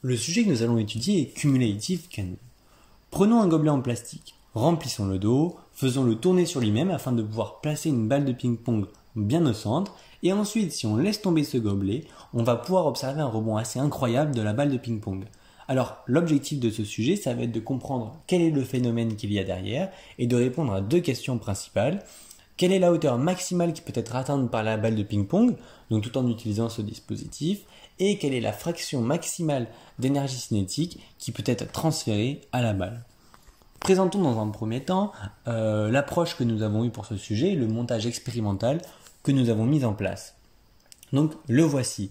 Le sujet que nous allons étudier est Cumulative Canon. Prenons un gobelet en plastique, remplissons le dos, faisons le tourner sur lui-même afin de pouvoir placer une balle de ping-pong bien au centre, et ensuite si on laisse tomber ce gobelet, on va pouvoir observer un rebond assez incroyable de la balle de ping-pong. Alors l'objectif de ce sujet, ça va être de comprendre quel est le phénomène qu'il y a derrière et de répondre à deux questions principales. Quelle est la hauteur maximale qui peut être atteinte par la balle de ping-pong, donc tout en utilisant ce dispositif, et quelle est la fraction maximale d'énergie cinétique qui peut être transférée à la balle. Présentons dans un premier temps euh, l'approche que nous avons eue pour ce sujet, le montage expérimental que nous avons mis en place. Donc le voici.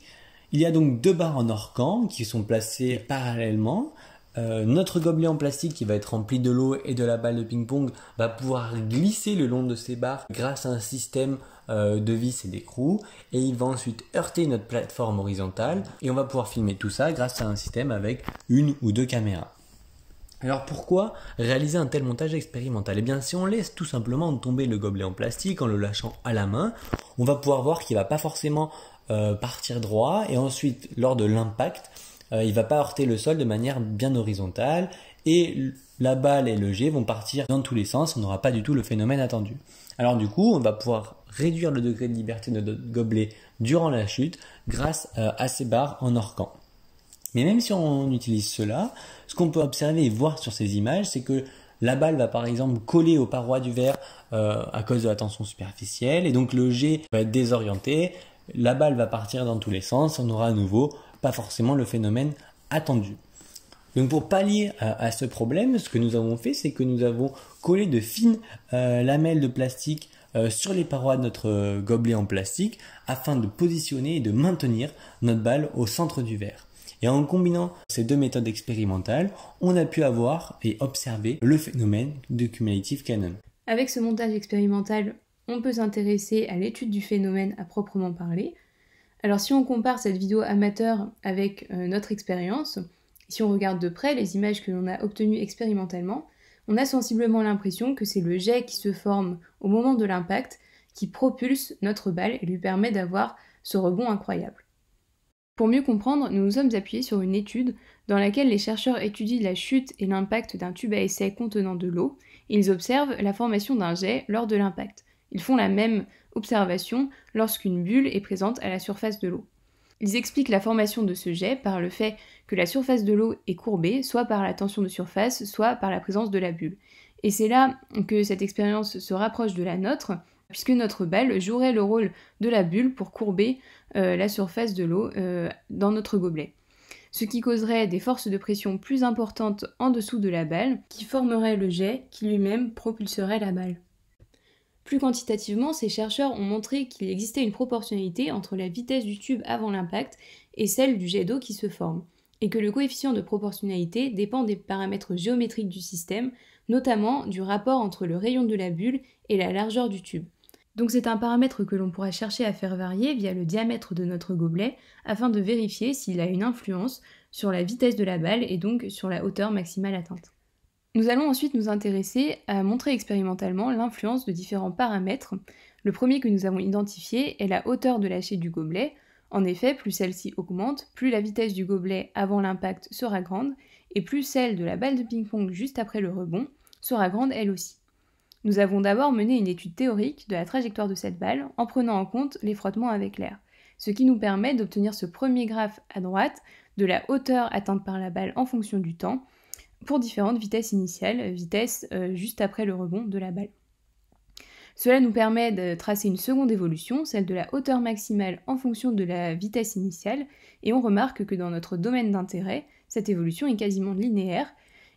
Il y a donc deux barres en orcan qui sont placées parallèlement. Euh, notre gobelet en plastique qui va être rempli de l'eau et de la balle de ping-pong va pouvoir glisser le long de ces barres grâce à un système euh, de vis et d'écrou et il va ensuite heurter notre plateforme horizontale et on va pouvoir filmer tout ça grâce à un système avec une ou deux caméras. Alors pourquoi réaliser un tel montage expérimental Eh bien si on laisse tout simplement tomber le gobelet en plastique en le lâchant à la main, on va pouvoir voir qu'il ne va pas forcément euh, partir droit et ensuite lors de l'impact, il euh, il va pas heurter le sol de manière bien horizontale et la balle et le jet vont partir dans tous les sens, on n'aura pas du tout le phénomène attendu. Alors du coup, on va pouvoir réduire le degré de liberté de notre gobelet durant la chute grâce euh, à ces barres en orcan. Mais même si on utilise cela, ce qu'on peut observer et voir sur ces images, c'est que la balle va par exemple coller aux parois du verre euh, à cause de la tension superficielle et donc le jet va être désorienté, la balle va partir dans tous les sens, on aura à nouveau pas forcément le phénomène attendu. Donc pour pallier à, ce problème, ce que nous avons fait, c'est que nous avons collé de fines euh, lamelles de plastique euh, sur les parois de notre euh, gobelet en plastique afin de positionner et de maintenir notre balle au centre du verre. Et en combinant ces deux méthodes expérimentales, on a pu avoir et observer le phénomène de cumulative canon. Avec ce montage expérimental, on peut s'intéresser à l'étude du phénomène à proprement parler, alors si on compare cette vidéo amateur avec euh, notre expérience, si on regarde de près les images que l'on a obtenues expérimentalement, on a sensiblement l'impression que c'est le jet qui se forme au moment de l'impact qui propulse notre balle et lui permet d'avoir ce rebond incroyable. Pour mieux comprendre, nous nous sommes appuyés sur une étude dans laquelle les chercheurs étudient la chute et l'impact d'un tube à essai contenant de l'eau. Ils observent la formation d'un jet lors de l'impact. Ils font la même observation lorsqu'une bulle est présente à la surface de l'eau. Ils expliquent la formation de ce jet par le fait que la surface de l'eau est courbée, soit par la tension de surface, soit par la présence de la bulle. Et c'est là que cette expérience se rapproche de la nôtre, puisque notre balle jouerait le rôle de la bulle pour courber euh, la surface de l'eau euh, dans notre gobelet. Ce qui causerait des forces de pression plus importantes en dessous de la balle, qui formerait le jet qui lui-même propulserait la balle. Plus quantitativement, ces chercheurs ont montré qu'il existait une proportionnalité entre la vitesse du tube avant l'impact et celle du jet d'eau qui se forme, et que le coefficient de proportionnalité dépend des paramètres géométriques du système, notamment du rapport entre le rayon de la bulle et la largeur du tube. Donc c'est un paramètre que l'on pourra chercher à faire varier via le diamètre de notre gobelet afin de vérifier s'il a une influence sur la vitesse de la balle et donc sur la hauteur maximale atteinte. Nous allons ensuite nous intéresser à montrer expérimentalement l'influence de différents paramètres. Le premier que nous avons identifié est la hauteur de lâcher du gobelet. En effet, plus celle-ci augmente, plus la vitesse du gobelet avant l'impact sera grande, et plus celle de la balle de ping-pong juste après le rebond sera grande elle aussi. Nous avons d'abord mené une étude théorique de la trajectoire de cette balle en prenant en compte les frottements avec l'air, ce qui nous permet d'obtenir ce premier graphe à droite de la hauteur atteinte par la balle en fonction du temps, pour différentes vitesses initiales, vitesse euh, juste après le rebond de la balle. Cela nous permet de tracer une seconde évolution, celle de la hauteur maximale en fonction de la vitesse initiale, et on remarque que dans notre domaine d'intérêt, cette évolution est quasiment linéaire,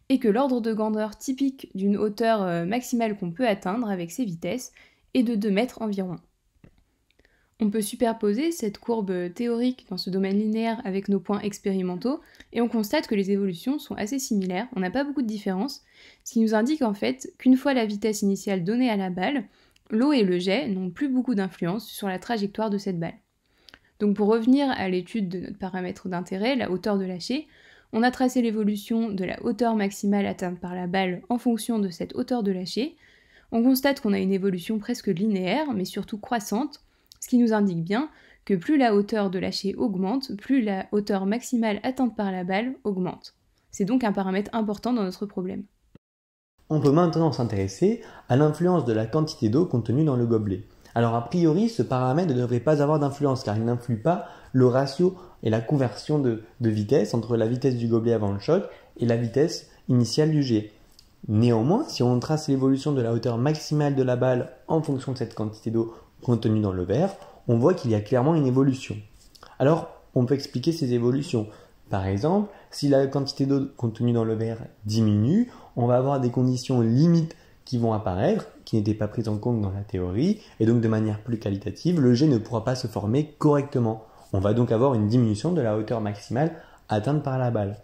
et que l'ordre de grandeur typique d'une hauteur euh, maximale qu'on peut atteindre avec ces vitesses est de 2 mètres environ. On peut superposer cette courbe théorique dans ce domaine linéaire avec nos points expérimentaux et on constate que les évolutions sont assez similaires, on n'a pas beaucoup de différences, ce qui nous indique en fait qu'une fois la vitesse initiale donnée à la balle, l'eau et le jet n'ont plus beaucoup d'influence sur la trajectoire de cette balle. Donc pour revenir à l'étude de notre paramètre d'intérêt, la hauteur de lâcher, on a tracé l'évolution de la hauteur maximale atteinte par la balle en fonction de cette hauteur de lâcher. On constate qu'on a une évolution presque linéaire, mais surtout croissante, ce qui nous indique bien que plus la hauteur de lâcher augmente, plus la hauteur maximale atteinte par la balle augmente. C'est donc un paramètre important dans notre problème. On peut maintenant s'intéresser à l'influence de la quantité d'eau contenue dans le gobelet. Alors a priori, ce paramètre ne devrait pas avoir d'influence car il n'influe pas le ratio et la conversion de, de, vitesse entre la vitesse du gobelet avant le choc et la vitesse initiale du jet. Néanmoins, si on trace l'évolution de la hauteur maximale de la balle en fonction de cette quantité d'eau contenu dans le verre, on voit qu'il y a clairement une évolution. Alors, on peut expliquer ces évolutions. Par exemple, si la quantité d'eau contenue dans le verre diminue, on va avoir des conditions limites qui vont apparaître, qui n'étaient pas prises en compte dans la théorie, et donc de manière plus qualitative, le jet ne pourra pas se former correctement. On va donc avoir une diminution de la hauteur maximale atteinte par la balle.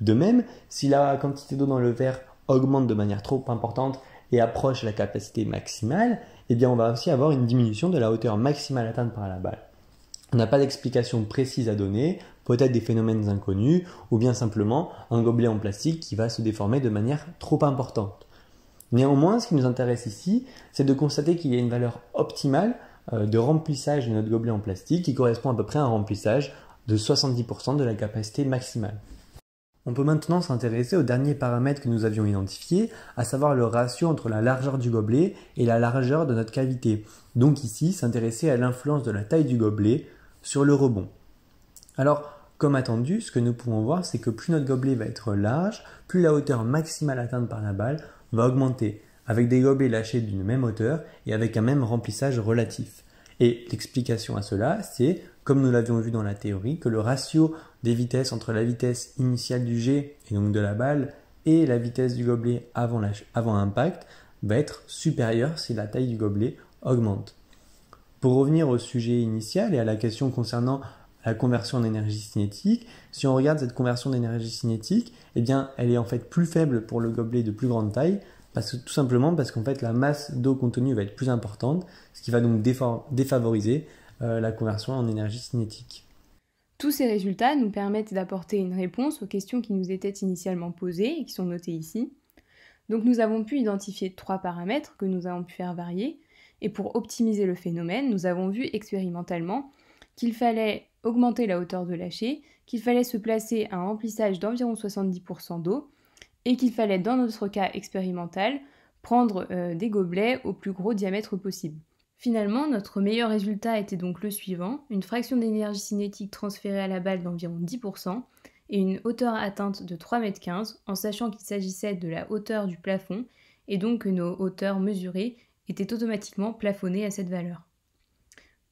De même, si la quantité d'eau dans le verre augmente de manière trop importante et approche la capacité maximale, eh on va aussi avoir une diminution de la hauteur maximale atteinte par la balle. On n'a pas d'explication précise à donner, peut-être des phénomènes inconnus, ou bien simplement un gobelet en plastique qui va se déformer de manière trop importante. Néanmoins, ce qui nous intéresse ici, c'est de constater qu'il y a une valeur optimale euh, de remplissage de notre gobelet en plastique qui correspond à peu près à un remplissage de 70% de la capacité maximale. On peut maintenant s'intéresser au dernier paramètre que nous avions identifié, à savoir le ratio entre la largeur du gobelet et la largeur de notre cavité. Donc ici, s'intéresser à l'influence de la taille du gobelet sur le rebond. Alors, comme attendu, ce que nous pouvons voir, c'est que plus notre gobelet va être large, plus la hauteur maximale atteinte par la balle va augmenter, avec des gobelets lâchés d'une même hauteur et avec un même remplissage relatif. Et l'explication à cela, c'est, comme nous l'avions vu dans la théorie, que le ratio des vitesses entre la vitesse initiale du jet, et donc de la balle, et la vitesse du gobelet avant, l'impact impact va être supérieur si la taille du gobelet augmente. Pour revenir au sujet initial et à la question concernant la conversion d'énergie cinétique, si on regarde cette conversion d'énergie cinétique, eh bien, elle est en fait plus faible pour le gobelet de plus grande taille tout simplement parce qu'en fait la masse d'eau contenue va être plus importante, ce qui va donc défavoriser euh, la conversion en énergie cinétique. Tous ces résultats nous permettent d'apporter une réponse aux questions qui nous étaient initialement posées et qui sont notées ici. Donc nous avons pu identifier trois paramètres que nous avons pu faire varier, et pour optimiser le phénomène, nous avons vu expérimentalement qu'il fallait augmenter la hauteur de lâcher, qu'il fallait se placer à un remplissage d'environ 70% d'eau, et qu'il fallait dans notre cas expérimental prendre euh, des gobelets au plus gros diamètre possible. Finalement, notre meilleur résultat était donc le suivant, une fraction d'énergie cinétique transférée à la balle d'environ 10% et une hauteur atteinte de 3,15 m en sachant qu'il s'agissait de la hauteur du plafond et donc que nos hauteurs mesurées étaient automatiquement plafonnées à cette valeur.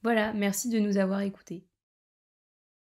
Voilà, merci de nous avoir écoutés.